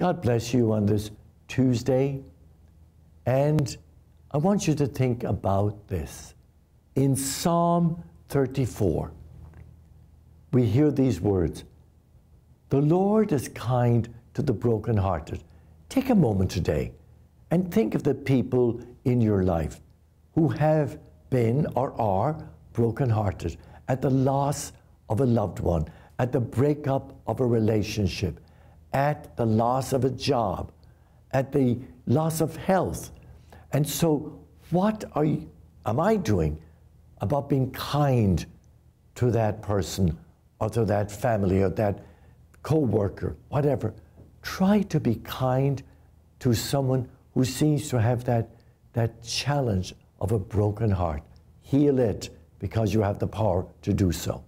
God bless you on this Tuesday. And I want you to think about this. In Psalm 34, we hear these words The Lord is kind to the brokenhearted. Take a moment today and think of the people in your life who have been or are brokenhearted at the loss of a loved one, at the breakup of a relationship, at the loss of a job, at the loss of health. And so, what are you, am I doing about being kind to that person or to that family or that coworker, whatever? Try to be kind to someone who seems to have that, that challenge of a broken heart. Heal it because you have the power to do so.